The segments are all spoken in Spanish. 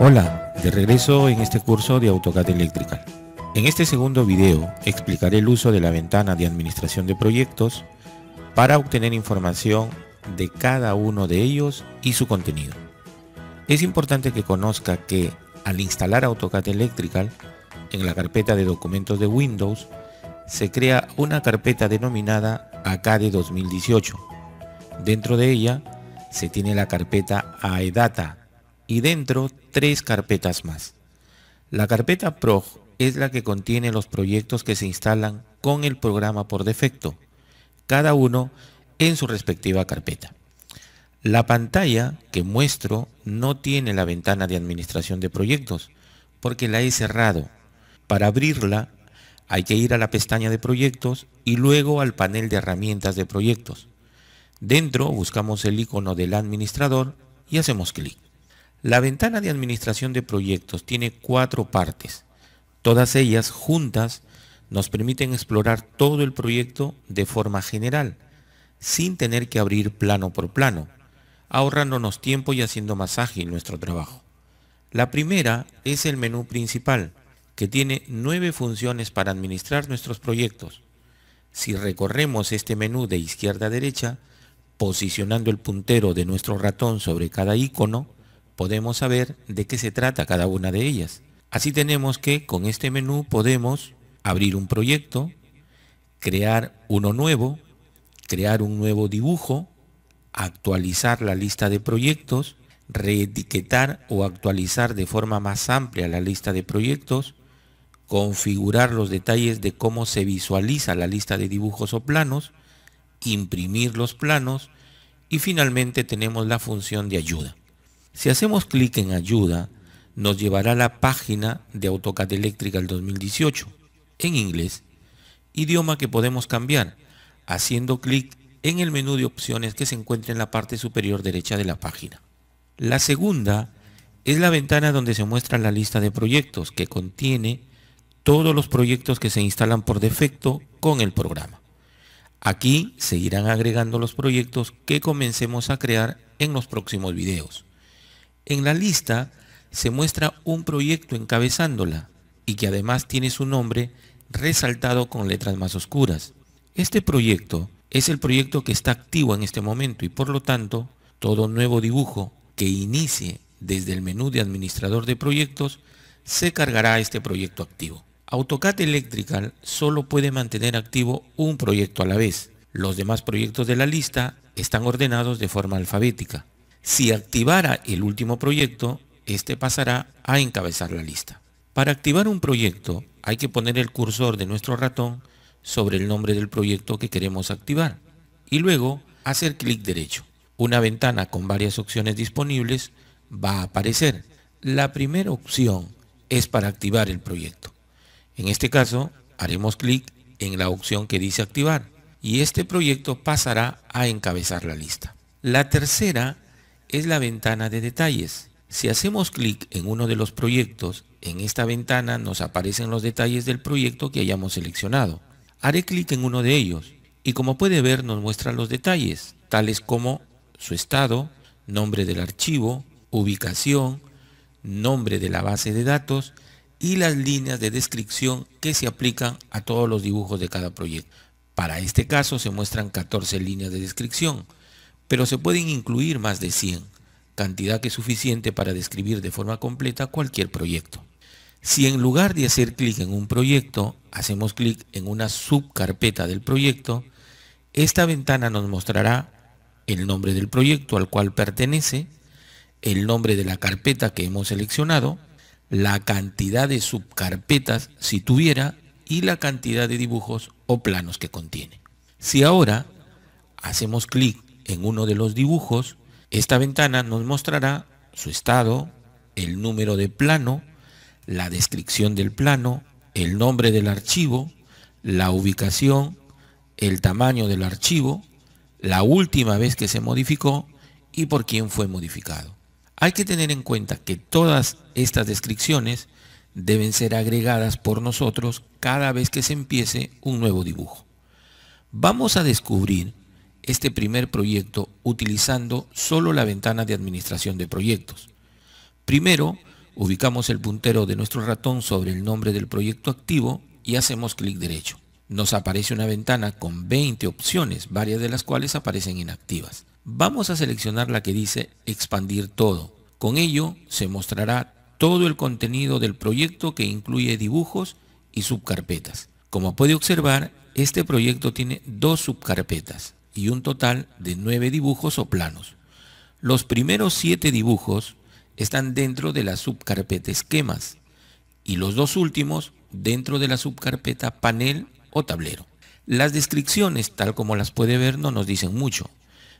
Hola, de regreso en este curso de AutoCAD Electrical. En este segundo video explicaré el uso de la ventana de administración de proyectos para obtener información de cada uno de ellos y su contenido. Es importante que conozca que al instalar AutoCAD Electrical en la carpeta de documentos de Windows se crea una carpeta denominada ACADE 2018. Dentro de ella se tiene la carpeta AEDATA y dentro tres carpetas más. La carpeta PROJ es la que contiene los proyectos que se instalan con el programa por defecto, cada uno en su respectiva carpeta. La pantalla que muestro no tiene la ventana de administración de proyectos porque la he cerrado. Para abrirla hay que ir a la pestaña de proyectos y luego al panel de herramientas de proyectos. Dentro buscamos el icono del administrador y hacemos clic. La ventana de administración de proyectos tiene cuatro partes. Todas ellas juntas nos permiten explorar todo el proyecto de forma general, sin tener que abrir plano por plano, ahorrándonos tiempo y haciendo más ágil nuestro trabajo. La primera es el menú principal, que tiene nueve funciones para administrar nuestros proyectos. Si recorremos este menú de izquierda a derecha, posicionando el puntero de nuestro ratón sobre cada icono, podemos saber de qué se trata cada una de ellas. Así tenemos que con este menú podemos abrir un proyecto, crear uno nuevo, crear un nuevo dibujo, actualizar la lista de proyectos, reetiquetar o actualizar de forma más amplia la lista de proyectos, configurar los detalles de cómo se visualiza la lista de dibujos o planos, imprimir los planos y finalmente tenemos la función de ayuda. Si hacemos clic en ayuda, nos llevará a la página de AutoCAD Electrical 2018, en inglés, idioma que podemos cambiar, haciendo clic en el menú de opciones que se encuentra en la parte superior derecha de la página. La segunda es la ventana donde se muestra la lista de proyectos que contiene todos los proyectos que se instalan por defecto con el programa. Aquí se irán agregando los proyectos que comencemos a crear en los próximos videos. En la lista se muestra un proyecto encabezándola y que además tiene su nombre resaltado con letras más oscuras. Este proyecto es el proyecto que está activo en este momento y por lo tanto todo nuevo dibujo que inicie desde el menú de administrador de proyectos se cargará a este proyecto activo. AutoCAD Electrical solo puede mantener activo un proyecto a la vez. Los demás proyectos de la lista están ordenados de forma alfabética. Si activara el último proyecto, este pasará a encabezar la lista. Para activar un proyecto, hay que poner el cursor de nuestro ratón sobre el nombre del proyecto que queremos activar y luego hacer clic derecho. Una ventana con varias opciones disponibles va a aparecer. La primera opción es para activar el proyecto. En este caso, haremos clic en la opción que dice activar y este proyecto pasará a encabezar la lista. La tercera es la ventana de detalles. Si hacemos clic en uno de los proyectos, en esta ventana nos aparecen los detalles del proyecto que hayamos seleccionado. Haré clic en uno de ellos y como puede ver nos muestra los detalles, tales como su estado, nombre del archivo, ubicación, nombre de la base de datos y las líneas de descripción que se aplican a todos los dibujos de cada proyecto. Para este caso se muestran 14 líneas de descripción pero se pueden incluir más de 100, cantidad que es suficiente para describir de forma completa cualquier proyecto. Si en lugar de hacer clic en un proyecto, hacemos clic en una subcarpeta del proyecto, esta ventana nos mostrará el nombre del proyecto al cual pertenece, el nombre de la carpeta que hemos seleccionado, la cantidad de subcarpetas si tuviera y la cantidad de dibujos o planos que contiene. Si ahora hacemos clic en uno de los dibujos, esta ventana nos mostrará su estado, el número de plano, la descripción del plano, el nombre del archivo, la ubicación, el tamaño del archivo, la última vez que se modificó y por quién fue modificado. Hay que tener en cuenta que todas estas descripciones deben ser agregadas por nosotros cada vez que se empiece un nuevo dibujo. Vamos a descubrir este primer proyecto utilizando solo la ventana de administración de proyectos. Primero, ubicamos el puntero de nuestro ratón sobre el nombre del proyecto activo y hacemos clic derecho. Nos aparece una ventana con 20 opciones, varias de las cuales aparecen inactivas. Vamos a seleccionar la que dice expandir todo. Con ello se mostrará todo el contenido del proyecto que incluye dibujos y subcarpetas. Como puede observar, este proyecto tiene dos subcarpetas, y un total de nueve dibujos o planos. Los primeros siete dibujos están dentro de la subcarpeta esquemas y los dos últimos dentro de la subcarpeta panel o tablero. Las descripciones, tal como las puede ver, no nos dicen mucho.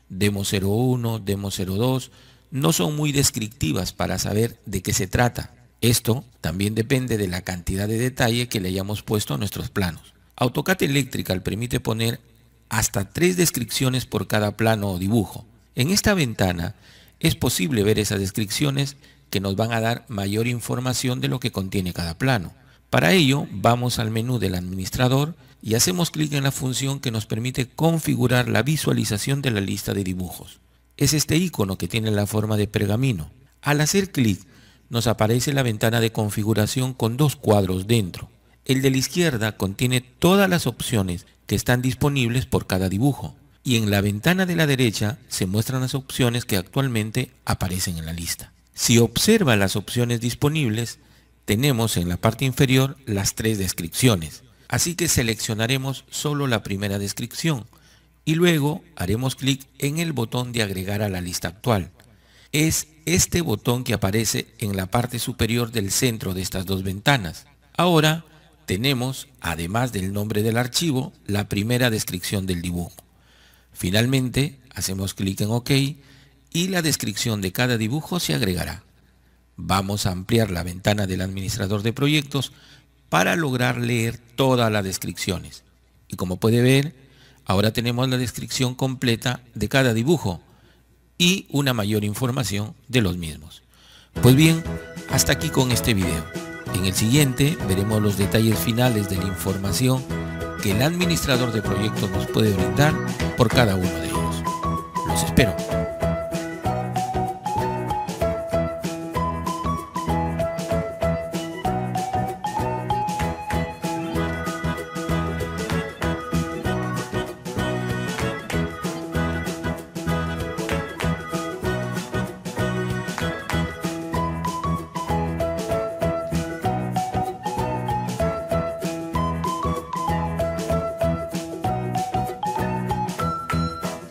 Demo 01, Demo 02, no son muy descriptivas para saber de qué se trata. Esto también depende de la cantidad de detalle que le hayamos puesto a nuestros planos. AutoCAD Electrical permite poner hasta tres descripciones por cada plano o dibujo. En esta ventana es posible ver esas descripciones que nos van a dar mayor información de lo que contiene cada plano. Para ello vamos al menú del administrador y hacemos clic en la función que nos permite configurar la visualización de la lista de dibujos. Es este icono que tiene la forma de pergamino. Al hacer clic nos aparece la ventana de configuración con dos cuadros dentro. El de la izquierda contiene todas las opciones que están disponibles por cada dibujo y en la ventana de la derecha se muestran las opciones que actualmente aparecen en la lista. Si observa las opciones disponibles, tenemos en la parte inferior las tres descripciones. Así que seleccionaremos solo la primera descripción y luego haremos clic en el botón de agregar a la lista actual. Es este botón que aparece en la parte superior del centro de estas dos ventanas. Ahora tenemos, además del nombre del archivo, la primera descripción del dibujo. Finalmente, hacemos clic en OK y la descripción de cada dibujo se agregará. Vamos a ampliar la ventana del administrador de proyectos para lograr leer todas las descripciones. Y como puede ver, ahora tenemos la descripción completa de cada dibujo y una mayor información de los mismos. Pues bien, hasta aquí con este video. En el siguiente veremos los detalles finales de la información que el administrador de proyectos nos puede brindar por cada uno de ellos. Los espero.